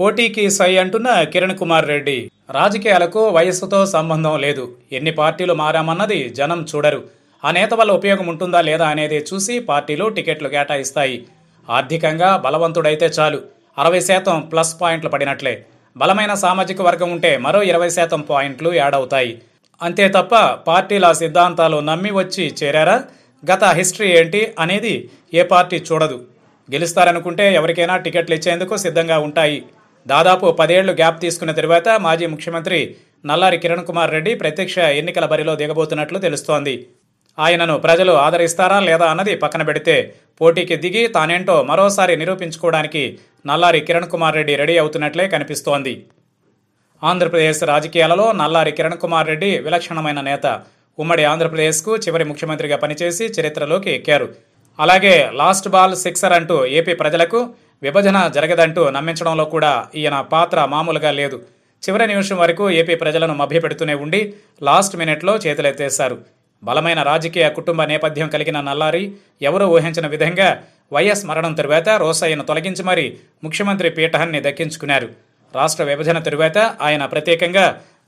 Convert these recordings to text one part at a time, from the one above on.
పోటీకి సై అంటున్న కిరణ్ కుమార్ రెడ్డి రాజకీయాలకు వయస్సుతో సంబంధం లేదు ఎన్ని పార్టీలు మారామన్నది జనం చూడరు ఆ నేత వల్ల ఉపయోగం ఉంటుందా లేదా అనేది చూసి పార్టీలు టికెట్లు కేటాయిస్తాయి ఆర్థికంగా బలవంతుడైతే చాలు అరవై శాతం ప్లస్ పాయింట్లు పడినట్లే బలమైన సామాజిక వర్గం ఉంటే మరో ఇరవై శాతం పాయింట్లు యాడ్ అవుతాయి అంతే తప్ప పార్టీల సిద్ధాంతాలు నమ్మి వచ్చి చేరారా గత హిస్టరీ ఏంటి అనేది ఏ పార్టీ చూడదు గెలుస్తారనుకుంటే ఎవరికైనా టికెట్లు ఇచ్చేందుకు సిద్ధంగా ఉంటాయి దాదాపు పదేళ్లు గ్యాప్ తీసుకున్న తరువాత మాజీ ముఖ్యమంత్రి నల్లారి కిరణ్ కుమార్ రెడ్డి ప్రత్యక్ష ఎన్నికల బరిలో దిగబోతున్నట్లు తెలుస్తోంది ఆయనను ప్రజలు ఆదరిస్తారా లేదా అన్నది పక్కన పెడితే పోటీకి దిగి తానేంటో మరోసారి నిరూపించుకోవడానికి నల్లారి కిరణ్ కుమార్ రెడ్డి రెడీ అవుతున్నట్లే కనిపిస్తోంది ఆంధ్రప్రదేశ్ రాజకీయాలలో నల్లారి కిరణ్ కుమార్ రెడ్డి విలక్షణమైన నేత ఉమ్మడి ఆంధ్రప్రదేశ్కు చివరి ముఖ్యమంత్రిగా పనిచేసి చరిత్రలోకి ఎక్కారు అలాగే లాస్ట్ బాల్ సిక్సర్ అంటూ ఏపీ ప్రజలకు విభజన జరగదంటూ నమ్మించడంలో కూడా ఈయన పాత్ర మామూలుగా లేదు చివరి నిమిషం వరకు ఏపీ ప్రజలను మభ్యపెడుతూనే ఉండి లాస్ట్ మినిట్లో చేతులెత్తేశారు బలమైన రాజకీయ కుటుంబ నేపథ్యం కలిగిన నల్లారి ఎవరూ ఊహించిన విధంగా వైఎస్ మరణం తరువాత రోసయ్యను తొలగించి మరీ ముఖ్యమంత్రి పీఠాన్ని దక్కించుకున్నారు రాష్ట్ర విభజన తరువాత ఆయన ప్రత్యేకంగా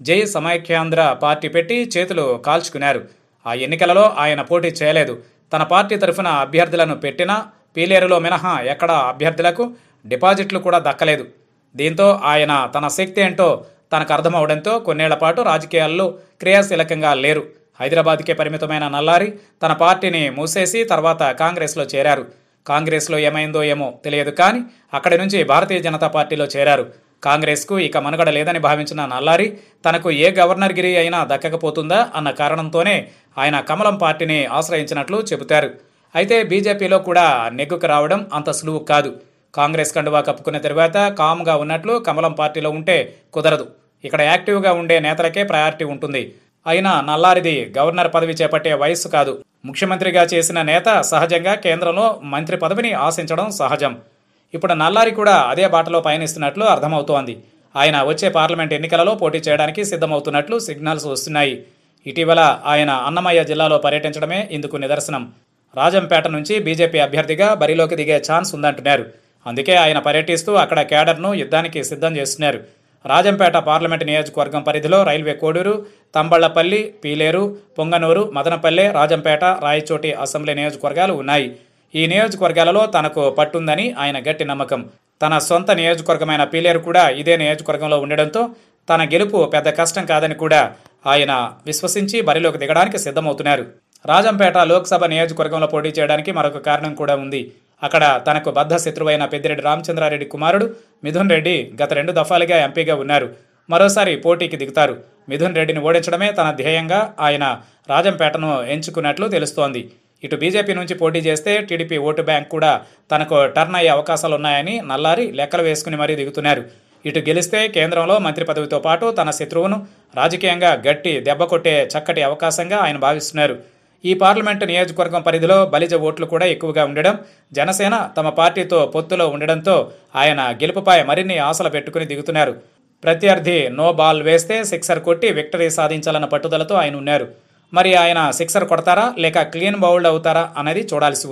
జై సమైక్యాంధ్ర పార్టీ పెట్టి చేతులు కాల్చుకున్నారు ఆ ఎన్నికలలో ఆయన పోటీ చేయలేదు తన పార్టీ తరఫున అభ్యర్థులను పెట్టినా పీలేరులో మినహా ఎక్కడ అభ్యర్థులకు డిపాజిట్లు కూడా దక్కలేదు దీంతో ఆయన తన శక్తి ఏంటో తనకు అర్థమవడంతో కొన్నేళ్ల పాటు రాజకీయాల్లో క్రియాశీలకంగా లేరు హైదరాబాద్కే పరిమితమైన నల్లారి తన పార్టీని మూసేసి తర్వాత కాంగ్రెస్లో చేరారు కాంగ్రెస్లో ఏమైందో ఏమో తెలియదు కానీ అక్కడి నుంచి భారతీయ జనతా పార్టీలో చేరారు కాంగ్రెస్కు ఇక మనుగడ లేదని భావించిన నల్లారి తనకు ఏ గవర్నర్ గిరి అయినా దక్కకపోతుందా అన్న కారణంతోనే ఆయన కమలం పార్టీని ఆశ్రయించినట్లు చెబుతారు అయితే బీజేపీలో కూడా నెగ్గుకు రావడం అంత సులువు కాదు కాంగ్రెస్ కండువా కప్పుకున్న తర్వాత కామ్గా ఉన్నట్లు కమలం పార్టీలో ఉంటే కుదరదు ఇక్కడ యాక్టివ్గా ఉండే నేతలకే ప్రయారిటీ ఉంటుంది అయినా నల్లారిది గవర్నర్ పదవి చేపట్టే వయస్సు కాదు ముఖ్యమంత్రిగా చేసిన నేత సహజంగా కేంద్రంలో మంత్రి పదవిని ఆశించడం సహజం ఇప్పుడు నల్లారి కూడా అదే బాటలో పయనిస్తున్నట్లు అర్థమవుతోంది ఆయన వచ్చే పార్లమెంట్ ఎన్నికలలో పోటీ చేయడానికి సిద్ధమవుతున్నట్లు సిగ్నల్స్ వస్తున్నాయి ఇటీవల ఆయన అన్నమయ్య జిల్లాలో పర్యటించడమే ఇందుకు నిదర్శనం రాజంపేట నుంచి బీజేపీ అభ్యర్థిగా బరిలోకి దిగే ఛాన్స్ ఉందంటున్నారు అందుకే ఆయన పర్యటిస్తూ అక్కడ కేడర్ను యుద్ధానికి సిద్ధం చేస్తున్నారు రాజంపేట పార్లమెంటు నియోజకవర్గం పరిధిలో రైల్వే కోడూరు తంబళ్లపల్లి పీలేరు పొంగనూరు మదనపల్లె రాజంపేట రాయచోటి అసెంబ్లీ నియోజకవర్గాలు ఉన్నాయి ఈ నియోజకవర్గాలలో తనకు పట్టుందని ఆయన గట్టి నమ్మకం తన సొంత నియోజకవర్గమైన పీలేరు కూడా ఇదే నియోజకవర్గంలో ఉండడంతో తన గెలుపు పెద్ద కష్టం కాదని కూడా ఆయన విశ్వసించి బరిలోకి దిగడానికి సిద్ధమవుతున్నారు రాజంపేట లోక్సభ నియోజకవర్గంలో పోటీ చేయడానికి మరొక కారణం కూడా ఉంది అక్కడ తనకు బద్ధ శత్రువైన పెద్దిరెడ్డి రామచంద్రారెడ్డి కుమారుడు మిథున్ రెడ్డి గత రెండు దఫాలుగా ఎంపీగా ఉన్నారు మరోసారి పోటీకి దిగుతారు మిథున్ రెడ్డిని ఓడించడమే తన ధ్యేయంగా ఆయన రాజంపేటను ఎంచుకున్నట్లు తెలుస్తోంది ఇటు బీజేపీ నుంచి పోటీ చేస్తే టీడీపీ ఓటు బ్యాంక్ కూడా తనకు టర్న్ అయ్యే అవకాశాలున్నాయని నల్లారి లెక్కలు వేసుకుని మరీ దిగుతున్నారు ఇటు గెలిస్తే కేంద్రంలో మంత్రి పదవితో పాటు తన శత్రువును రాజకీయంగా గట్టి కొట్టే చక్కటి అవకాశంగా ఆయన భావిస్తున్నారు ఈ పార్లమెంటు నియోజకవర్గం పరిధిలో బలిజ ఓట్లు కూడా ఎక్కువగా ఉండడం జనసేన తమ పార్టీతో పొత్తులో ఉండడంతో ఆయన గెలుపుపై మరిన్ని ఆశలు పెట్టుకుని దిగుతున్నారు ప్రత్యర్థి నో బాల్ వేస్తే సిక్సర్ కొట్టి విక్టరీ సాధించాలన్న పట్టుదలతో ఆయన ఉన్నారు మరి ఆయన సిక్సర్ కొడతారా లేక క్లీన్ బౌల్డ్ అవుతారా అనేది చూడాల్సి ఉంది